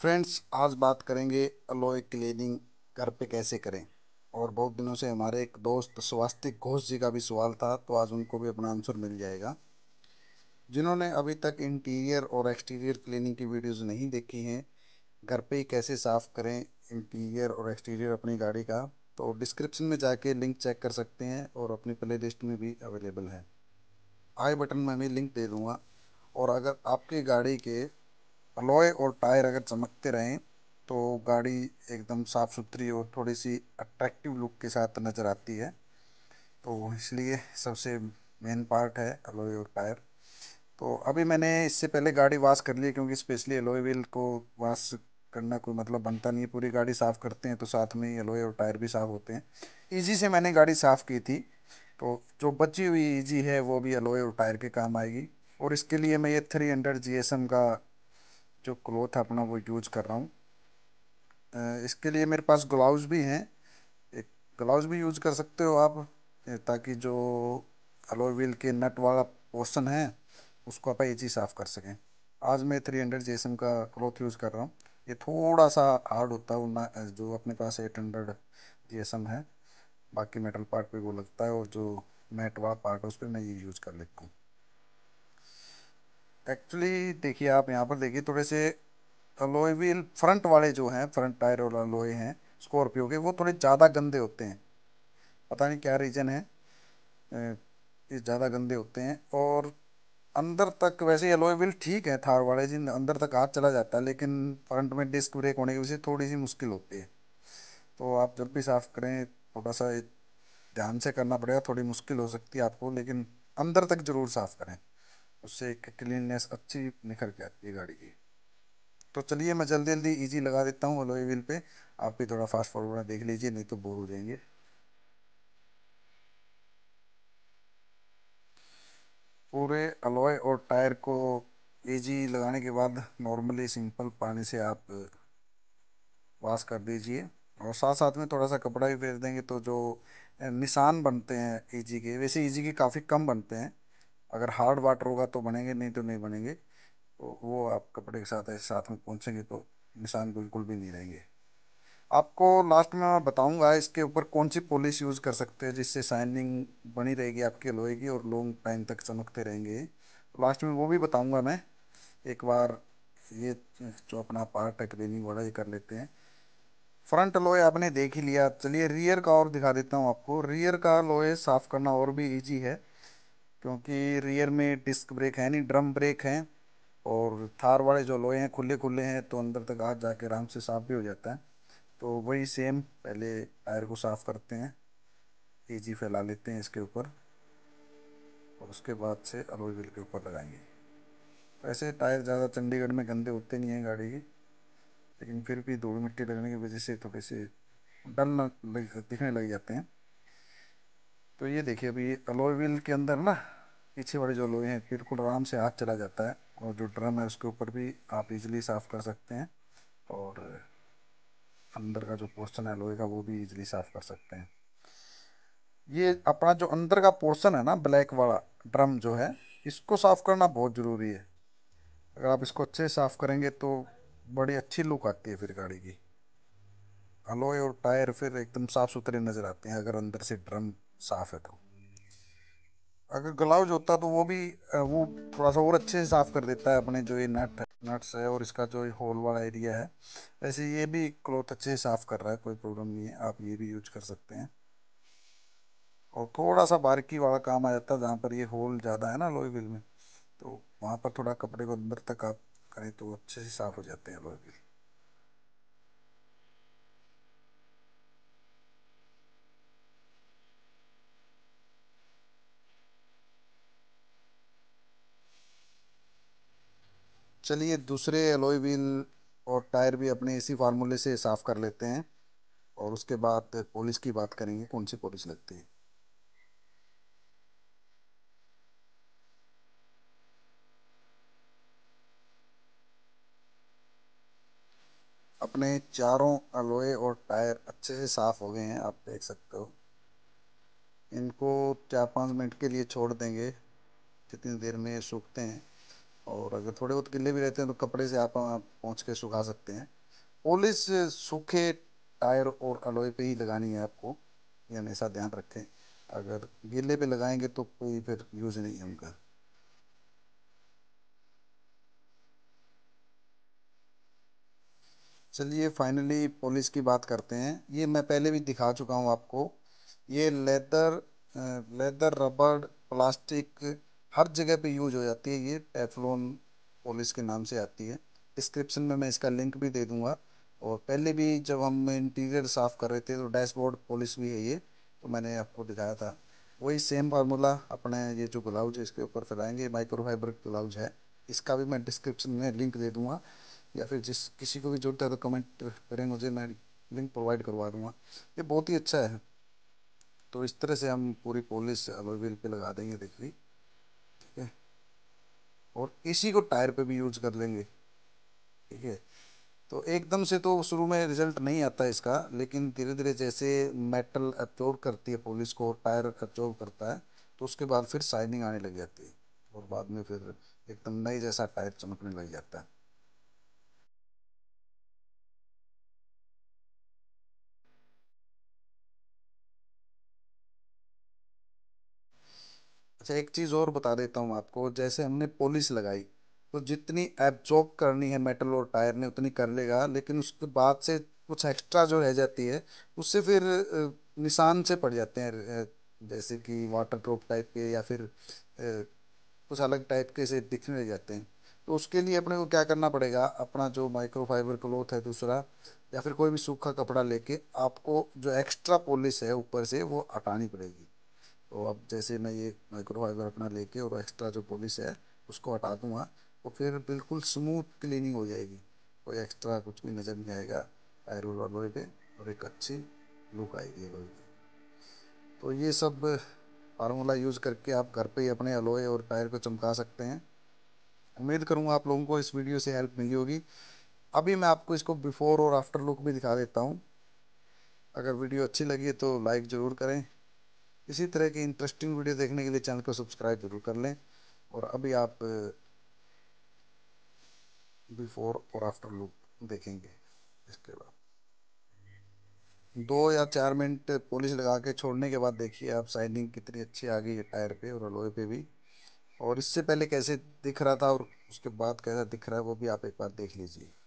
friends आज बात करेंगे अलोए क्लीनिंग घर पे कैसे करें और बहुत दिनों से हमारे एक दोस्त स्वास्तिक घोष जी का भी सवाल था तो आज उनको भी अपना आंसर मिल जाएगा जिन्होंने अभी तक इंटीरियर और एक्सटीरियर क्लीनिंग की वीडियोस नहीं देखी हैं घर पे ही कैसे साफ़ करें इंटीरियर और एक्सटीरियर अपनी गाड़ी का तो डिस्क्रिप्शन में जाके लिंक चेक कर सकते हैं और अपनी प्ले लिस्ट में भी अवेलेबल है आई बटन में भी लिंक दे दूँगा और अगर आपकी गाड़ी के अलॉय और टायर अगर चमकते रहें तो गाड़ी एकदम साफ सुथरी और थोड़ी सी अट्रैक्टिव लुक के साथ नज़र आती है तो इसलिए सबसे मेन पार्ट है अलॉय और टायर तो अभी मैंने इससे पहले गाड़ी वाश कर ली है क्योंकि स्पेशली एलोए व्हील को वाश करना कोई मतलब बनता नहीं है पूरी गाड़ी साफ़ करते हैं तो साथ में ही अलोए और टायर भी साफ़ होते हैं ईजी से मैंने गाड़ी साफ़ की थी तो जो बची हुई ईजी है वो भी अलोए और टायर के काम आएगी और इसके लिए मैं ये three hundred G S M का जो क्लॉथ है अपना वो यूज़ कर रहा हूँ इसके लिए मेरे पास ग्लाउज़ भी हैं एक ग्लाउज़ भी यूज़ कर सकते हो आप ताकि जो अलॉय व्हील के नट वाला पोर्सन है उसको आप ईजी साफ़ कर सकें आज मैं थ्री हंड्रेड जेसम का क्लॉथ यूज़ कर रहा हूँ ये थोड़ा सा हार्ड होता है ना जो अपने पास एट हंड्रेड जेसम है बाकी मेटल पार्ट पे वो लगता है और जो मेट वाला पार्ट है उस पर मैं ये यूज़ कर लेता हूँ एक्चुअली देखिए आप यहाँ पर देखिए थोड़े से अलॉय व्हील फ्रंट वाले जो हैं फ्रंट टायर और अलोए हैं स्कॉर्पियो के वो थोड़े ज़्यादा गंदे होते हैं पता नहीं क्या रीज़न है ये ज़्यादा गंदे होते हैं और अंदर तक वैसे अलॉय व्हील ठीक है थार वाले जिन अंदर तक हाथ चला जाता है लेकिन फ्रंट में डिस्क ब्रेक होने की वजह से थोड़ी सी मुश्किल होती है तो आप जब भी साफ़ करें थोड़ा सा ध्यान से करना पड़ेगा थोड़ी मुश्किल हो सकती है आपको लेकिन अंदर तक ज़रूर साफ़ करें उससे एक क्लीननेस अच्छी निखर के आती है गाड़ी की तो चलिए मैं जल्दी जल्दी इजी लगा देता हूँ अलोई व्हील पे आप भी थोड़ा फास्ट फॉरवर्ड देख लीजिए नहीं तो बोर हो जाएंगे पूरे अलॉय और टायर को एजी लगाने के बाद नॉर्मली सिंपल पानी से आप वाश कर दीजिए और साथ साथ में थोड़ा सा कपड़ा भी फेर देंगे तो जो निशान बनते हैं एजी के वैसे एजी के काफ़ी कम बनते हैं अगर हार्ड वाटर होगा तो बनेंगे नहीं तो नहीं बनेंगे तो वो आप कपड़े के साथ ऐसे साथ में पहुँचेंगे तो निशान बिल्कुल भी नहीं रहेंगे आपको लास्ट में मैं बताऊंगा इसके ऊपर कौन सी पॉलिश यूज़ कर सकते हैं जिससे शाइनिंग बनी रहेगी आपके लोहे की और लॉन्ग टाइम तक चमकते रहेंगे तो लास्ट में वो भी बताऊँगा मैं एक बार ये जो अपना पार्ट है क्लीनिंग वाला ये कर लेते हैं फ्रंट लोहे आपने देख ही लिया चलिए रियर का और दिखा देता हूँ आपको रियर का लोहे साफ़ करना और भी ईजी है क्योंकि रियर में डिस्क ब्रेक है नहीं ड्रम ब्रेक है और थार वाले जो लोहे हैं खुले खुले हैं तो अंदर तक आ जाके आराम से साफ भी हो जाता है तो वही सेम पहले टायर को साफ़ करते हैं तेजी फैला लेते हैं इसके ऊपर और उसके बाद से अलोई व्हील के ऊपर लगाएंगे वैसे टायर ज़्यादा चंडीगढ़ में गंदे होते नहीं हैं गाड़ी के लेकिन फिर भी धूल मिट्टी लगने की वजह से थोड़े से डल दिखने लग जाते हैं तो ये देखिए अभी अलॉय व्हील के अंदर ना पीछे वाले जो लोहे हैं बिल्कुल आराम से हाथ चला जाता है और जो ड्रम है उसके ऊपर भी आप इजीली साफ़ कर सकते हैं और अंदर का जो पोर्शन है लोहे का वो भी इजीली साफ़ कर सकते हैं ये अपना जो अंदर का पोर्शन है ना ब्लैक वाला ड्रम जो है इसको साफ़ करना बहुत ज़रूरी है अगर आप इसको अच्छे से साफ़ करेंगे तो बड़ी अच्छी लुक आती है फिर गाड़ी की अलोए और टायर फिर एकदम साफ़ सुथरे नज़र आते हैं अगर अंदर से ड्रम साफ़ है तो अगर ग्लव्ज होता तो वो भी वो थोड़ा सा और अच्छे से साफ़ कर देता है अपने जो ये नट नट्स है और इसका जो होल वाला एरिया है वैसे ये भी क्लॉथ अच्छे से साफ़ कर रहा है कोई प्रॉब्लम नहीं है आप ये भी यूज कर सकते हैं और थोड़ा सा बारीकी वाला काम आ जाता है जहाँ पर ये होल ज़्यादा है ना लोहे बिल में तो वहाँ पर थोड़ा कपड़े को अंदर तक आप करें तो अच्छे से साफ़ हो जाते हैं लोहे बिल चलिए दूसरे एलॉय व्हील और टायर भी अपने इसी फार्मूले से साफ़ कर लेते हैं और उसके बाद पॉलिश की बात करेंगे कौन सी पॉलिश लगती है अपने चारों अलोए और टायर अच्छे से साफ़ हो गए हैं आप देख सकते हो इनको चार पाँच मिनट के लिए छोड़ देंगे जितनी देर में सूखते हैं और अगर थोड़े बहुत गिले भी रहते हैं तो कपड़े से आप पहुँच के सुखा सकते हैं पॉलिश सूखे टायर और अलोई पे ही लगानी है आपको ये हमेशा ध्यान रखें अगर गीले पे लगाएंगे तो कोई फिर यूज़ नहीं है उनका चलिए फाइनली पॉलिस की बात करते हैं ये मैं पहले भी दिखा चुका हूँ आपको ये लेदर लेदर रबड़ प्लास्टिक हर जगह पे यूज़ हो जाती है ये एफ़लोन पॉलिश के नाम से आती है डिस्क्रिप्शन में मैं इसका लिंक भी दे दूँगा और पहले भी जब हम इंटीरियर साफ़ कर रहे थे तो डैशबोर्ड पॉलिश भी है ये तो मैंने आपको दिखाया था वही सेम फार्मूला अपने ये जो ब्लाउज है इसके ऊपर फैलाएंगे माइक्रोफाइबर ब्लाउज है इसका भी मैं डिस्क्रिप्शन में लिंक दे दूंगा या फिर जिस किसी को भी जरूरत है तो कमेंट करेंगे मुझे मैं लिंक प्रोवाइड करवा दूंगा ये बहुत ही अच्छा है तो इस तरह से हम पूरी पॉलिश अलविल पे लगा देंगे देखिए और इसी को टायर पे भी यूज कर लेंगे ठीक है तो एकदम से तो शुरू में रिजल्ट नहीं आता इसका लेकिन धीरे धीरे जैसे मेटल अब्जॉर्व करती है पॉलिश को और टायर अब्जॉर्व करता है तो उसके बाद फिर शाइनिंग आने लग जाती है और बाद में फिर एकदम नई जैसा टायर चमकने लग जाता है अच्छा एक चीज़ और बता देता हूँ आपको जैसे हमने पॉलिश लगाई तो जितनी एब्जॉर्ब करनी है मेटल और टायर ने उतनी कर लेगा लेकिन उसके बाद से कुछ एक्स्ट्रा जो रह जाती है उससे फिर निशान से पड़ जाते हैं जैसे कि वाटर प्रूफ टाइप के या फिर कुछ अलग टाइप के से दिखने लग जाते हैं तो उसके लिए अपने को क्या करना पड़ेगा अपना जो माइक्रोफाइबर क्लोथ है दूसरा या फिर कोई भी सूखा कपड़ा लेके आपको जो एक्स्ट्रा पॉलिश है ऊपर से वो हटानी पड़ेगी तो अब जैसे मैं ये माइक्रोफाइबर अपना लेके और एक्स्ट्रा जो पॉलिश है उसको हटा दूँगा तो फिर बिल्कुल स्मूथ क्लीनिंग हो जाएगी कोई एक्स्ट्रा कुछ भी नज़र नहीं आएगा फायर वॉल पर और एक अच्छी लुक आएगी बॉल की तो ये सब फार्मूला यूज़ करके आप घर पे ही अपने अलोए और टायर को चमका सकते हैं उम्मीद करूँगा आप लोगों को इस वीडियो से हेल्प मिली होगी अभी मैं आपको इसको बिफ़ोर और आफ्टर लुक भी दिखा देता हूँ अगर वीडियो अच्छी लगी तो लाइक ज़रूर करें इसी तरह की इंटरेस्टिंग वीडियो देखने के लिए चैनल को सब्सक्राइब जरूर कर लें और अभी आप बिफोर और आफ्टर लुक देखेंगे इसके बाद दो या चार मिनट पॉलिश लगा के छोड़ने के बाद देखिए आप साइनिंग कितनी अच्छी आ गई है टायर पे और लोहे पे भी और इससे पहले कैसे दिख रहा था और उसके बाद कैसा दिख रहा है वो भी आप एक बार देख लीजिए